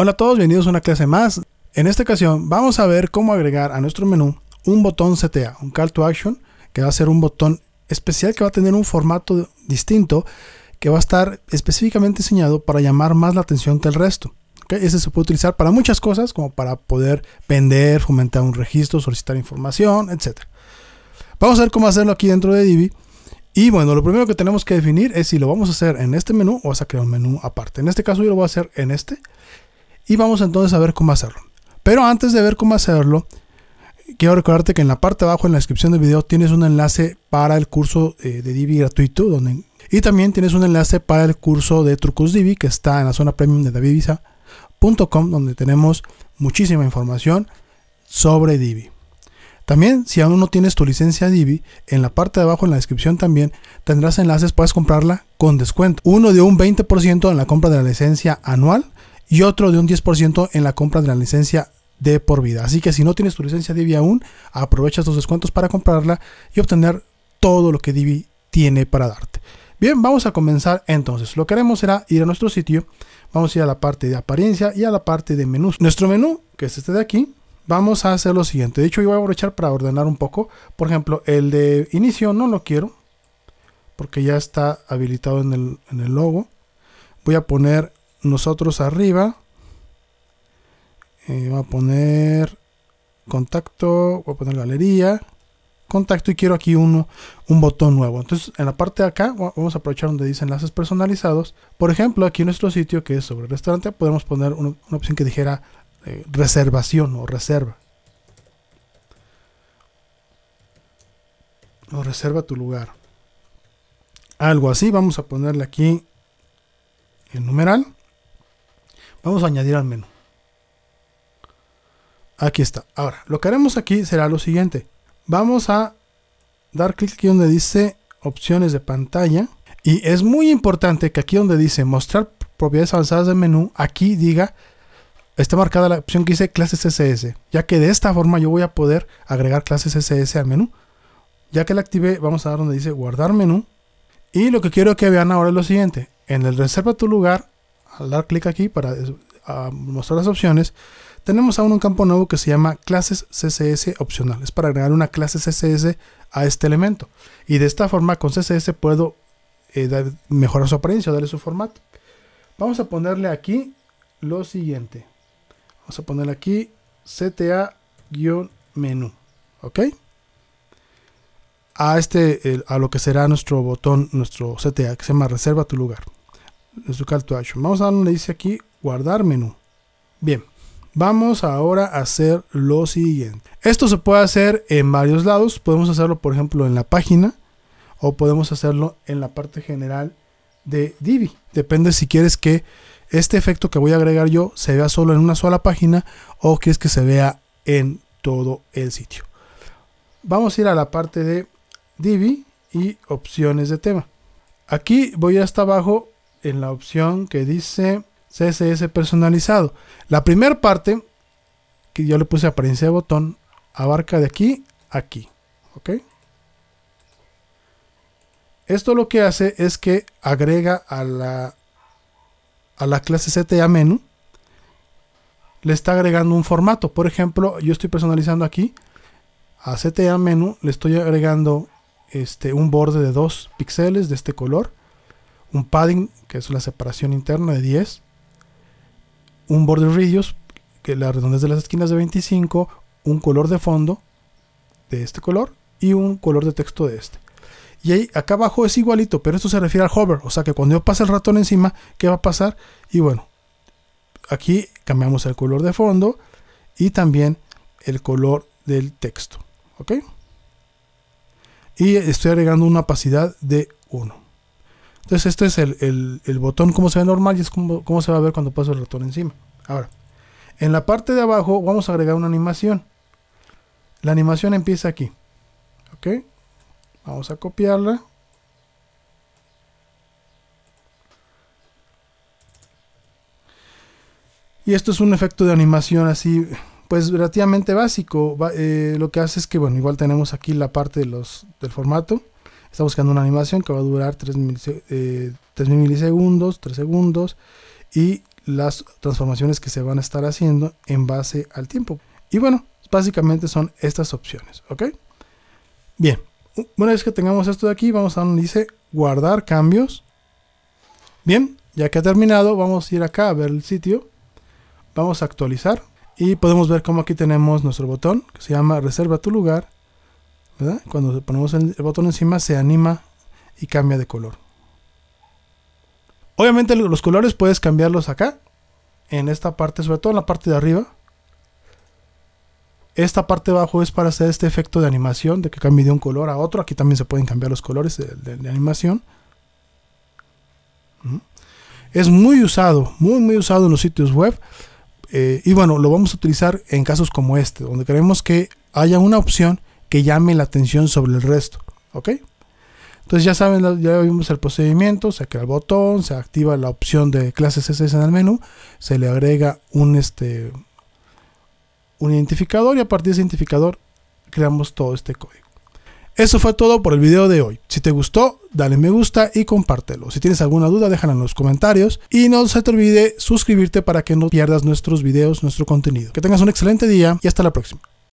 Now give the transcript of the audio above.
Hola a todos, bienvenidos a una clase más. En esta ocasión vamos a ver cómo agregar a nuestro menú un botón CTA, un call to action, que va a ser un botón especial que va a tener un formato distinto que va a estar específicamente diseñado para llamar más la atención que el resto. ¿Okay? Ese se puede utilizar para muchas cosas, como para poder vender, fomentar un registro, solicitar información, etc. Vamos a ver cómo hacerlo aquí dentro de Divi. Y bueno, lo primero que tenemos que definir es si lo vamos a hacer en este menú o vas a crear un menú aparte. En este caso yo lo voy a hacer en este. Y vamos entonces a ver cómo hacerlo. Pero antes de ver cómo hacerlo, quiero recordarte que en la parte de abajo en la descripción del video tienes un enlace para el curso eh, de Divi gratuito donde, y también tienes un enlace para el curso de trucos Divi que está en la zona premium de davidvisa.com donde tenemos muchísima información sobre Divi. También, si aún no tienes tu licencia Divi, en la parte de abajo en la descripción también tendrás enlaces, puedes comprarla con descuento. Uno de un 20% en la compra de la licencia anual y otro de un 10% en la compra de la licencia de por vida. Así que si no tienes tu licencia Divi aún, aprovecha estos descuentos para comprarla y obtener todo lo que Divi tiene para darte. Bien, vamos a comenzar entonces. Lo que haremos será ir a nuestro sitio. Vamos a ir a la parte de apariencia y a la parte de menús. Nuestro menú, que es este de aquí, vamos a hacer lo siguiente. De hecho, yo voy a aprovechar para ordenar un poco. Por ejemplo, el de inicio no lo quiero porque ya está habilitado en el, en el logo. Voy a poner nosotros arriba. Eh, voy a poner contacto, voy a poner galería, contacto y quiero aquí uno, un botón nuevo. Entonces en la parte de acá vamos a aprovechar donde dice enlaces personalizados. Por ejemplo, aquí en nuestro sitio que es sobre el restaurante podemos poner una, opción que dijera eh, reservación o reserva. O reserva tu lugar. Algo así, vamos a ponerle aquí el numeral. Vamos a añadir al menú. Aquí está. Ahora, lo que haremos aquí será lo siguiente. Vamos a dar clic aquí donde dice opciones de pantalla. Y es muy importante que aquí donde dice mostrar propiedades avanzadas del menú, aquí diga, está marcada la opción que dice clases CSS, ya que de esta forma yo voy a poder agregar clases CSS al menú. Ya que la activé, vamos a dar donde dice guardar menú. Y lo que quiero que vean ahora es lo siguiente. En el reserva tu lugar, al dar clic aquí para mostrar las opciones, tenemos aún un campo nuevo que se llama clases CSS opcional. Es para agregar una clase CSS a este elemento. Y de esta forma con CSS puedo eh, mejorar su apariencia, darle su formato. Vamos a ponerle aquí lo siguiente. Vamos a ponerle aquí CTA-menú. ¿Ok? A, este, a lo que será nuestro botón, nuestro CTA, que se llama reserva tu lugar. Nuestro call to action. Vamos a darle, dice aquí guardar menú. Bien, vamos ahora a hacer lo siguiente. Esto se puede hacer en varios lados. Podemos hacerlo, por ejemplo, en la página o podemos hacerlo en la parte general de Divi. Depende si quieres que este efecto que voy a agregar yo se vea solo en una sola página o quieres que se vea en todo el sitio. Vamos a ir a la parte de Divi y opciones de tema. Aquí voy hasta abajo en la opción que dice CSS personalizado. La primera parte, que yo le puse apariencia de botón, abarca de aquí a aquí. ¿Ok? Esto lo que hace es que agrega a la, a la clase CTA menu le está agregando un formato. Por ejemplo, yo estoy personalizando aquí a CTA menu le estoy agregando este, un borde de 2 píxeles de este color, un padding, que es la separación interna de 10, un border radius, que la redondez de las esquinas de 25, un color de fondo de este color y un color de texto de este. Y ahí acá abajo es igualito, pero esto se refiere al hover, o sea que cuando yo pase el ratón encima, ¿qué va a pasar? Y bueno, aquí cambiamos el color de fondo y también el color del texto, ¿ok? Y estoy agregando una opacidad de 1. Entonces este es el, botón como se ve normal y es como, como se va a ver cuando paso el ratón encima. Ahora, en la parte de abajo vamos a agregar una animación. La animación empieza aquí. ¿Ok? Vamos a copiarla. Y esto es un efecto de animación así, pues relativamente básico. Eh, lo que hace es que, bueno, igual tenemos aquí la parte de los, del formato. Está buscando una animación que va a durar 3.000 eh, mil milisegundos, 3 segundos. Y las transformaciones que se van a estar haciendo en base al tiempo. Y bueno, básicamente son estas opciones, ¿ok? Bien, una vez que tengamos esto de aquí, vamos a donde dice guardar cambios. Bien, ya que ha terminado, vamos a ir acá a ver el sitio. Vamos a actualizar y podemos ver cómo aquí tenemos nuestro botón que se llama reserva tu lugar. Cuando ponemos el botón encima se anima y cambia de color. Obviamente los colores puedes cambiarlos acá. En esta parte, sobre todo en la parte de arriba. Esta parte de abajo es para hacer este efecto de animación, de que cambie de un color a otro. Aquí también se pueden cambiar los colores de, animación. Es muy usado, muy, muy usado en los sitios web. Eh, y bueno, lo vamos a utilizar en casos como este, donde queremos que haya una opción que llame la atención sobre el resto. ¿Ok? Entonces ya saben, ya vimos el procedimiento, se crea el botón, se activa la opción de clases CSS en el menú, se le agrega un, este, un identificador y a partir de ese identificador creamos todo este código. Eso fue todo por el video de hoy. Si te gustó, dale me gusta y compártelo. Si tienes alguna duda, déjala en los comentarios. Y no se te olvide suscribirte para que no pierdas nuestros videos, nuestro contenido. Que tengas un excelente día y hasta la próxima.